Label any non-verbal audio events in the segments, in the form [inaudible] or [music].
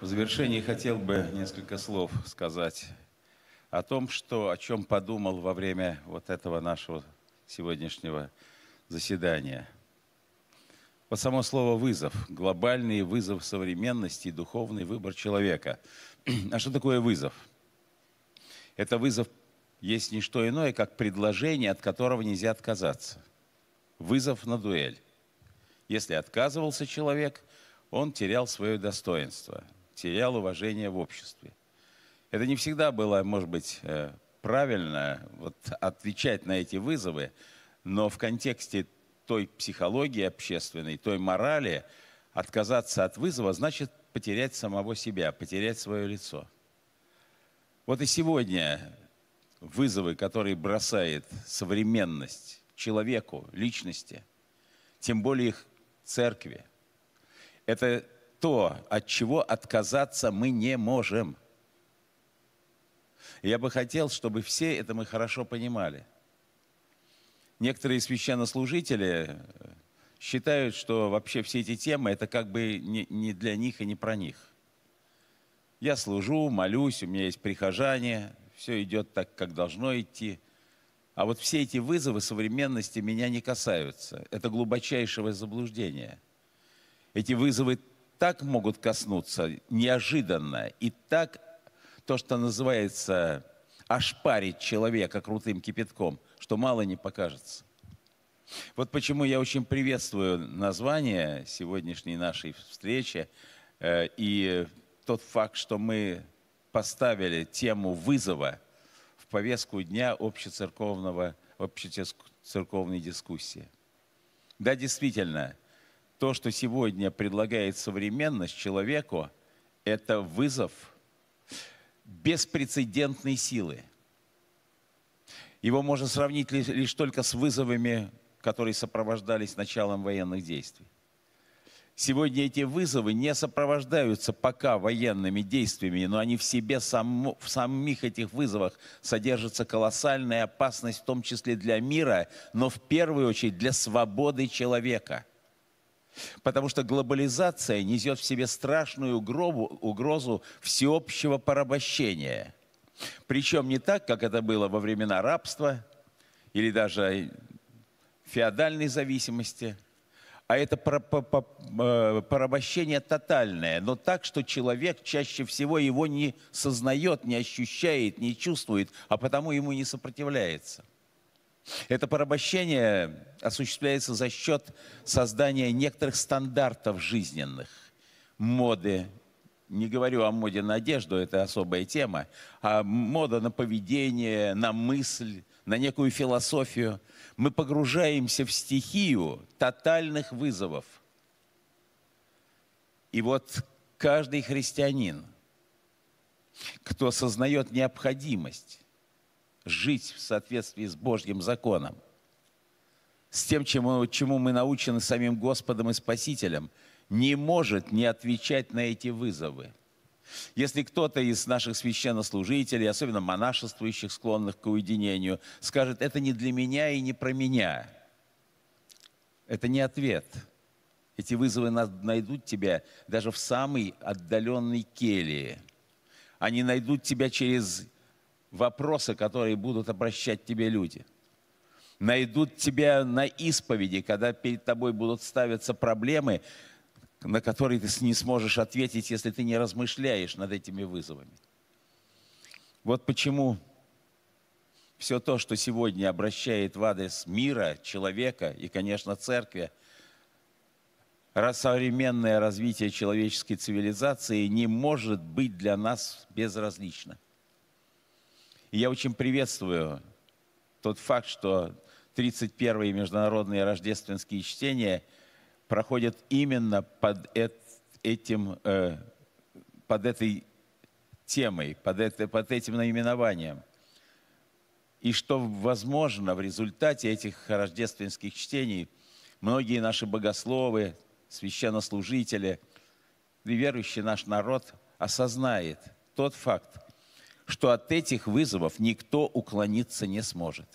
В завершении хотел бы несколько слов сказать о том, что, о чем подумал во время вот этого нашего сегодняшнего заседания. Вот само слово «вызов», глобальный вызов современности духовный выбор человека. [clears throat] А что такое вызов? Это вызов есть не что иное, как предложение, от которого нельзя отказаться. Вызов на дуэль. Если отказывался человек, он терял свое достоинство – терял уважение в обществе. Это не всегда было, может быть, э, правильно вот, отвечать на эти вызовы, но в контексте той психологии общественной, той морали отказаться от вызова значит потерять самого себя, потерять свое лицо. Вот и сегодня вызовы, которые бросает современность человеку, личности, тем более их церкви, это то, от чего отказаться мы не можем. Я бы хотел, чтобы все это мы хорошо понимали. Некоторые священнослужители э, считают, что вообще все эти темы это как бы не для них и не про них. Я служу, молюсь, у меня есть прихожане, все идет так, как должно идти. А вот все эти вызовы современности меня не касаются. Это глубочайшего заблуждения. Эти вызовы так могут коснуться неожиданно и так, то, что называется, ошпарить человека крутым кипятком, что мало не покажется. Вот почему я очень приветствую название сегодняшней нашей встречи э, и тот факт, что мы поставили тему вызова в повестку дня общецерковного, общецерковной дискуссии. Да, действительно, то, что сегодня предлагает современность человеку, это вызов беспрецедентной силы. Его можно сравнить лишь, лишь только с вызовами, которые сопровождались началом военных действий. Сегодня эти вызовы не сопровождаются пока военными действиями, но они в себе само, в самих этих вызовах содержится колоссальная опасность, в том числе для мира, но в первую очередь для свободы человека – Потому что глобализация несет в себе страшную угробу, угрозу всеобщего порабощения. Причем не так, как это было во времена рабства или даже феодальной зависимости, а это э, порабощение тотальное, но так, что человек чаще всего его не сознает, не ощущает, не чувствует, а потому ему не сопротивляется – это порабощение осуществляется за счет создания некоторых стандартов жизненных, моды, не говорю о моде на одежду, это особая тема, а мода на поведение, на мысль, на некую философию. Мы погружаемся в стихию тотальных вызовов. И вот каждый христианин, кто сознает необходимость жить в соответствии с Божьим законом, с тем, чему, чему мы научены самим Господом и Спасителем, не может не отвечать на эти вызовы. Если кто-то из наших священнослужителей, особенно монашествующих, склонных к уединению, скажет, это не для меня и не про меня, это не ответ. Эти вызовы найдут тебя даже в самой отдаленной келии. Они найдут тебя через вопросы, которые будут обращать тебе люди. Найдут тебя на исповеди, когда перед тобой будут ставиться проблемы, на которые ты не сможешь ответить, если ты не размышляешь над этими вызовами. Вот почему все то, что сегодня обращает в адрес мира, человека и, конечно, церкви, современное развитие человеческой цивилизации не может быть для нас безразлично – и я очень приветствую тот факт, что 31-е международные рождественские чтения проходят именно под, этим, э, под этой темой, под, это, под этим наименованием. И что, возможно, в результате этих рождественских чтений многие наши богословы, священнослужители верующий наш народ осознает тот факт, что от этих вызовов никто уклониться не сможет.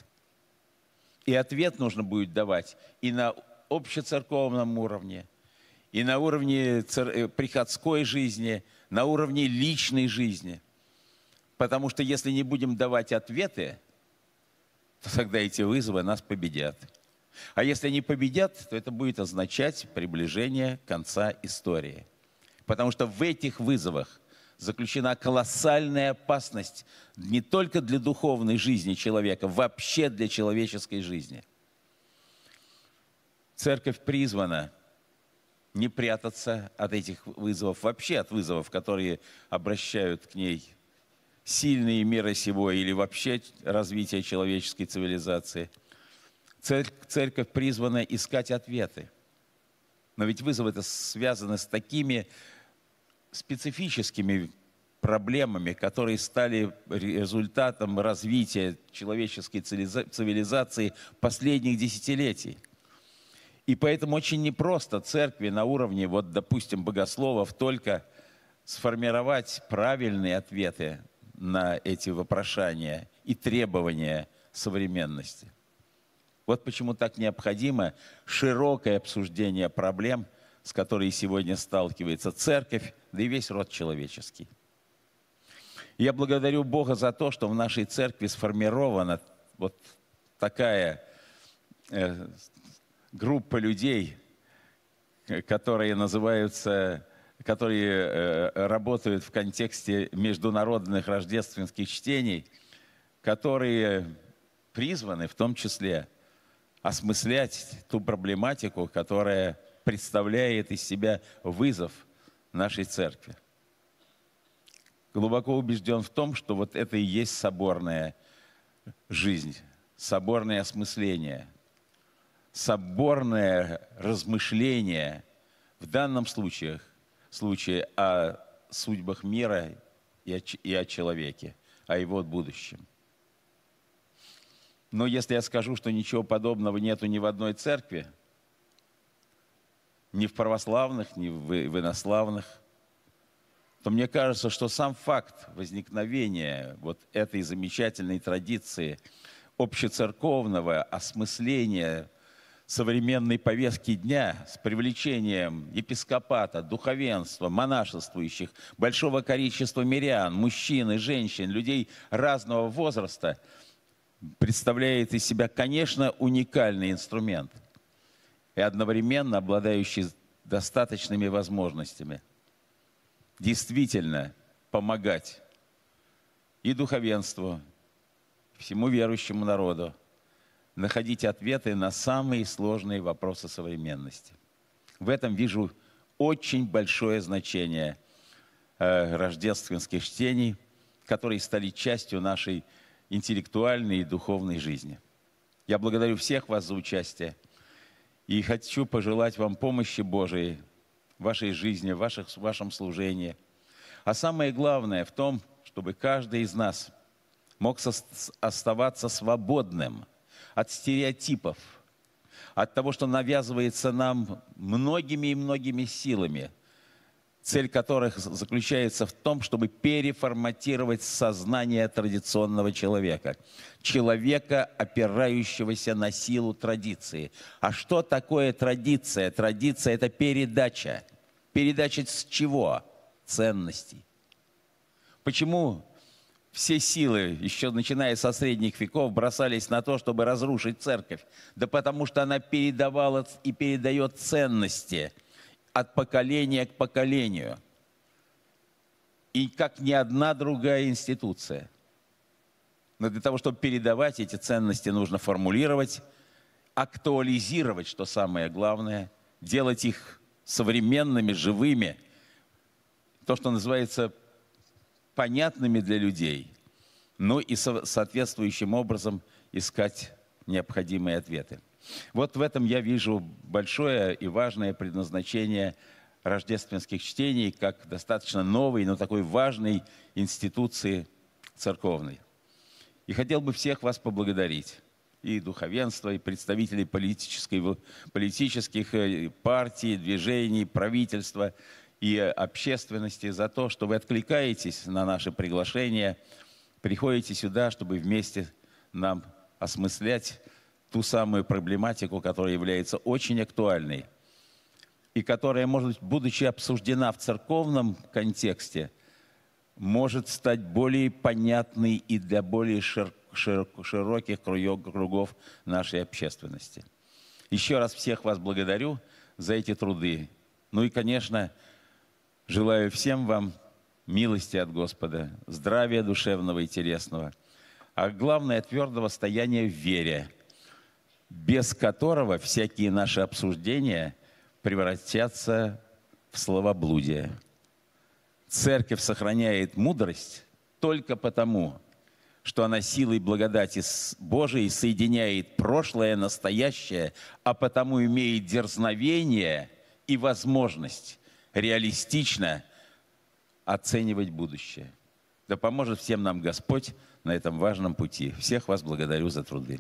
И ответ нужно будет давать и на общецерковном уровне, и на уровне цер... Э, приходской жизни, на уровне личной жизни. Потому что если не будем давать ответы, то тогда эти вызовы нас победят. А если они победят, то это будет означать приближение конца истории. Потому что в этих вызовах заключена колоссальная опасность не только для духовной жизни человека, вообще для человеческой жизни. Церковь призвана не прятаться от этих вызовов, вообще от вызовов, которые обращают к ней сильные меры сего или вообще развитие человеческой цивилизации. Церковь призвана искать ответы. Но ведь вызовы это связаны с такими специфическими проблемами, которые стали результатом развития человеческой цивилизации последних десятилетий. И поэтому очень непросто церкви на уровне, вот, допустим, богословов только сформировать правильные ответы на эти вопрошания и требования современности. Вот почему так необходимо широкое обсуждение проблем – с которой сегодня сталкивается церковь, да и весь род человеческий. Я благодарю Бога за то, что в нашей церкви сформирована вот такая э, группа людей, которые называются, которые э, работают в контексте международных рождественских чтений, которые призваны в том числе осмыслять ту проблематику, которая представляет из себя вызов нашей церкви. Глубоко убежден в том, что вот это и есть соборная жизнь, соборное осмысление, соборное размышление в данном случае, случае о судьбах мира и о, и о человеке, о его будущем. Но если я скажу, что ничего подобного нету ни в одной церкви – ни в православных, ни в инославных, то мне кажется, что сам факт возникновения вот этой замечательной традиции общецерковного осмысления современной повестки дня с привлечением епископата, духовенства, монашествующих, большого количества мирян, мужчин и женщин, людей разного возраста, представляет из себя, конечно, уникальный инструмент – и одновременно обладающий достаточными возможностями действительно помогать и духовенству, всему верующему народу находить ответы на самые сложные вопросы современности. В этом вижу очень большое значение э, рождественских чтений, которые стали частью нашей интеллектуальной и духовной жизни. Я благодарю всех вас за участие. И хочу пожелать вам помощи Божией в вашей жизни, в, ваших, в вашем служении. А самое главное в том, чтобы каждый из нас мог оставаться свободным от стереотипов, от того, что навязывается нам многими и многими силами – цель которых заключается в том, чтобы переформатировать сознание традиционного человека, человека, опирающегося на силу традиции. А что такое традиция? Традиция – это передача. Передача с чего? Ценностей. Почему все силы, еще начиная со средних веков, бросались на то, чтобы разрушить церковь? Да потому что она передавала и передает ценности – от поколения к поколению. И как ни одна другая институция. Но для того, чтобы передавать эти ценности, нужно формулировать, актуализировать, что самое главное, делать их современными, живыми, то, что называется понятными для людей, ну и соответствующим образом искать необходимые ответы. Вот в этом я вижу большое и важное предназначение рождественских чтений как достаточно новой, но такой важной институции церковной. И хотел бы всех вас поблагодарить и духовенство, и представителей политической, политических э, партий, движений, правительства и общественности за то, что вы откликаетесь на наше приглашение, приходите сюда, чтобы вместе нам осмыслять ту самую проблематику, которая является очень актуальной и которая, может быть, будучи обсуждена в церковном контексте, может стать более понятной и для более широких кругов нашей общественности. Еще раз всех вас благодарю за эти труды. Ну и, конечно, желаю всем вам милости от Господа, здравия душевного и телесного, а главное – твердого стояния в вере – без которого всякие наши обсуждения превратятся в словоблудие. Церковь сохраняет мудрость только потому, что она силой благодати Божией соединяет прошлое, настоящее, а потому имеет дерзновение и возможность реалистично оценивать будущее. Да поможет всем нам Господь на этом важном пути. Всех вас благодарю за труды.